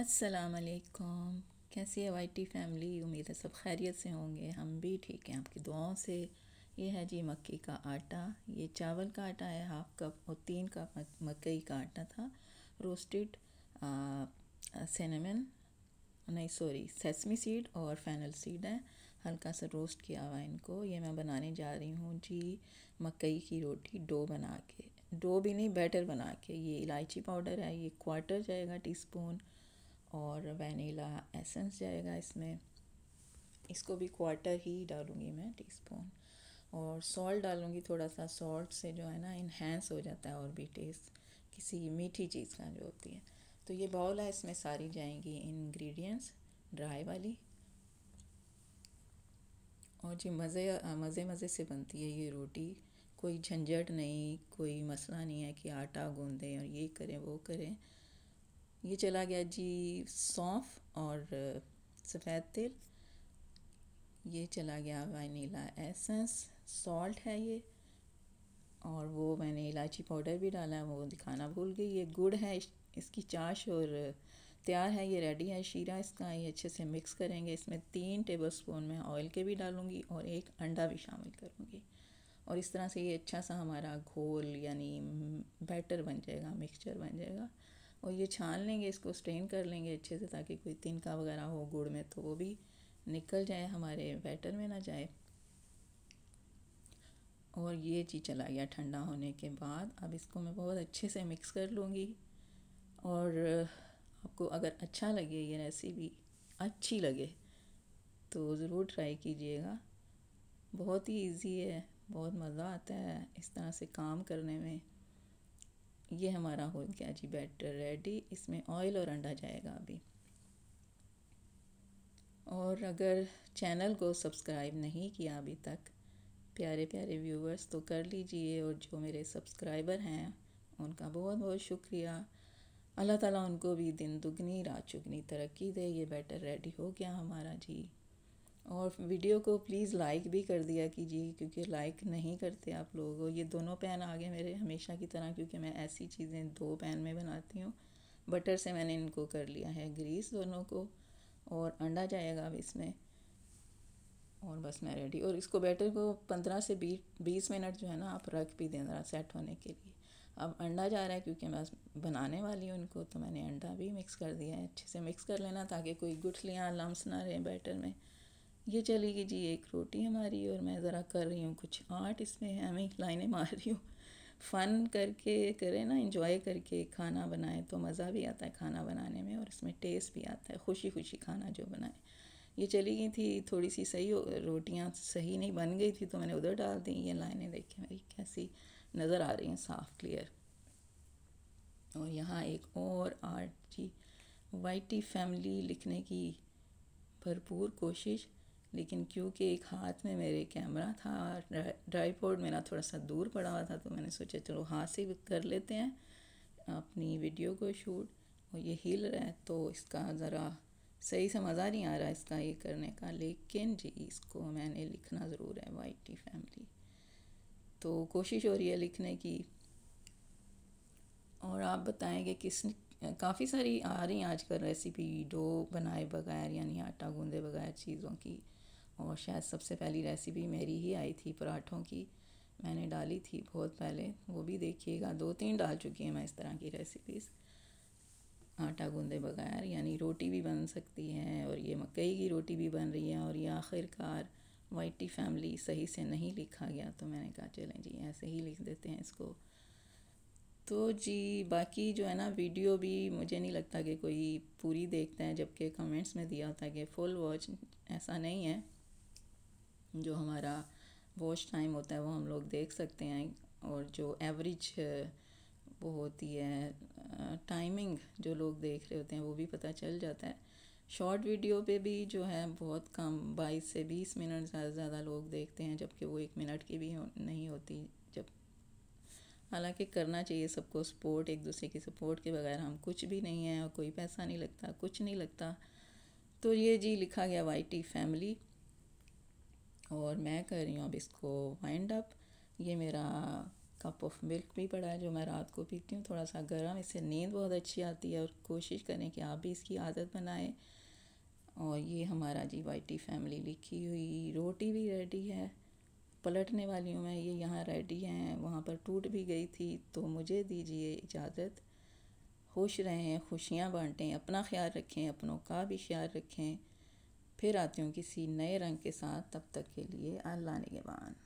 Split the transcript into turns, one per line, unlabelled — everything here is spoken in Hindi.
असलकुम कैसी है वाई टी फैमिली उम्मीद है सब खैरियत से होंगे हम भी ठीक हैं आपकी दुआओं से ये है जी मक्की का आटा ये चावल का आटा है हाफ कप और तीन कप मकई का आटा था रोस्टेड सिनेमन नहीं सॉरी सेसमी सीड और फैनल सीड है हल्का सा रोस्ट किया हुआ इनको ये मैं बनाने जा रही हूँ जी मकई की रोटी डो बना के डो भी नहीं बैटर बना के ये इलायची पाउडर है ये क्वार्टर जाएगा टी स्पून और वनीला एसेंस जाएगा इसमें इसको भी क्वार्टर ही डालूँगी मैं टी स्पून और सॉल्ट डालूँगी थोड़ा सा सॉल्ट से जो है ना इन्हेंस हो जाता है और भी टेस्ट किसी मीठी चीज़ का जो होती है तो ये बाउल है इसमें सारी जाएंगी इंग्रेडिएंट्स ड्राई वाली और जी मज़े मज़े मज़े से बनती है ये रोटी कोई झंझट नहीं कोई मसला नहीं है कि आटा गूँधें और ये करें वो करें ये चला गया जी सौंफ और सफ़ेद तिल ये चला गया वनीला एसेंस सॉल्ट है ये और वो मैंने इलायची पाउडर भी डाला है वो दिखाना भूल गई ये गुड़ है इसकी चाश और तैयार है ये रेडी है शीरा इसका ये अच्छे से मिक्स करेंगे इसमें तीन टेबल स्पून में ऑयल के भी डालूँगी और एक अंडा भी शामिल करूँगी और इस तरह से ये अच्छा सा हमारा घोल यानी बैटर बन जाएगा मिक्सचर बन जाएगा और ये छान लेंगे इसको स्ट्रेन कर लेंगे अच्छे से ताकि कोई तिनका वगैरह हो गुड़ में तो वो भी निकल जाए हमारे बैटर में ना जाए और ये चीज़ चला गया ठंडा होने के बाद अब इसको मैं बहुत अच्छे से मिक्स कर लूँगी और आपको अगर अच्छा लगे ये रेसिपी अच्छी लगे तो ज़रूर ट्राई कीजिएगा बहुत ही इजी है बहुत मज़ा आता है इस तरह से काम करने में ये हमारा हो गया जी बैटर रेडी इसमें ऑयल और अंडा जाएगा अभी और अगर चैनल को सब्सक्राइब नहीं किया अभी तक प्यारे प्यारे व्यूवर्स तो कर लीजिए और जो मेरे सब्सक्राइबर हैं उनका बहुत बहुत शुक्रिया अल्लाह ताला उनको भी दिन दुगनी रात चुगनी तरक्की दे ये बैटर रेडी हो गया हमारा जी और वीडियो को प्लीज़ लाइक भी कर दिया कीजिए क्योंकि लाइक नहीं करते आप लोग ये दोनों पैन आ गए मेरे हमेशा की तरह क्योंकि मैं ऐसी चीज़ें दो पैन में बनाती हूँ बटर से मैंने इनको कर लिया है ग्रीस दोनों को और अंडा जाएगा अब इसमें और बस मैं रेडी और इसको बैटर को पंद्रह से बीस मिनट जो है ना आप रख भी दें ज़रा सेट होने के लिए अब अंडा जा रहा है क्योंकि मैं बनाने वाली हूँ इनको तो मैंने अंडा भी मिक्स कर दिया है अच्छे से मिक्स कर लेना ताकि कोई गुठलियाँ लम्स ना रहे बैटर में ये चली गई जी एक रोटी हमारी और मैं ज़रा कर रही हूँ कुछ आर्ट इसमें हमें लाइनें मार रही हूँ फ़न करके करें ना इंजॉय करके खाना बनाएं तो मज़ा भी आता है खाना बनाने में और इसमें टेस्ट भी आता है खुशी खुशी खाना जो बनाए ये चली गई थी थोड़ी सी सही रोटियाँ सही नहीं बन गई थी तो मैंने उधर डाल दी ये लाइनें देखी मेरी कैसी नज़र आ रही हैं साफ क्लियर और यहाँ एक और आर्ट जी वाइटी फैमिली लिखने की भरपूर कोशिश लेकिन क्योंकि एक हाथ में मेरे कैमरा था ट्राईपोर्ड मेरा थोड़ा सा दूर पड़ा हुआ था तो मैंने सोचा चलो हाथ से कर लेते हैं अपनी वीडियो को शूट और ये हिल रहा है तो इसका ज़रा सही से मज़ा नहीं आ रहा इसका ये करने का लेकिन जी इसको मैंने लिखना ज़रूर है वाई टी फैमिली तो कोशिश हो रही है लिखने की और आप बताएं कि किस काफ़ी सारी आ रही हैं आजकल रेसिपी डो बनाए बगैर यानी आटा गूंदे बगैर चीज़ों की और शायद सबसे पहली रेसिपी मेरी ही आई थी पराठों की मैंने डाली थी बहुत पहले वो भी देखिएगा दो तीन डाल चुकी हैं मैं इस तरह की रेसिपीज़ आटा गूंदे बगैर यानी रोटी भी बन सकती है और ये मकई की रोटी भी बन रही है और ये आखिरकार वाइटी फैमिली सही से नहीं लिखा गया तो मैंने कहा चलें जी ऐसे ही लिख देते हैं इसको तो जी बाकी जो है ना वीडियो भी मुझे नहीं लगता कि कोई पूरी देखता है जबकि कमेंट्स में दिया होता है कि फुल वॉच ऐसा नहीं है जो हमारा वॉच टाइम होता है वो हम लोग देख सकते हैं और जो एवरेज वो होती है टाइमिंग जो लोग देख रहे होते हैं वो भी पता चल जाता है शॉर्ट वीडियो पे भी जो है बहुत कम बाईस से बीस मिनट ज़्यादा से ज़्यादा लोग देखते हैं जबकि वो एक मिनट की भी हो, नहीं होती जब हालांकि करना चाहिए सबको सपोर्ट एक दूसरे की सपोर्ट के बगैर हम कुछ भी नहीं है और कोई पैसा नहीं लगता कुछ नहीं लगता तो ये जी लिखा गया वाई टी फैमिली और मैं कर रही हूँ अब इसको वाइंड अप ये मेरा कप ऑफ मिल्क भी पड़ा है जो मैं रात को पीती हूँ थोड़ा सा गर्म इससे नींद बहुत अच्छी आती है और कोशिश करें कि आप भी इसकी आदत बनाएं और ये हमारा जी वाइटी फैमिली लिखी हुई रोटी भी रेडी है पलटने वाली हूँ मैं ये यहाँ रेडी हैं वहाँ पर टूट भी गई थी तो मुझे दीजिए इजाज़त खुश रहें खुशियाँ बांटें अपना ख्याल रखें अपनों का भी ख्याल रखें फिर आती हूँ किसी नए रंग के साथ तब तक के लिए अल्लाह निगवान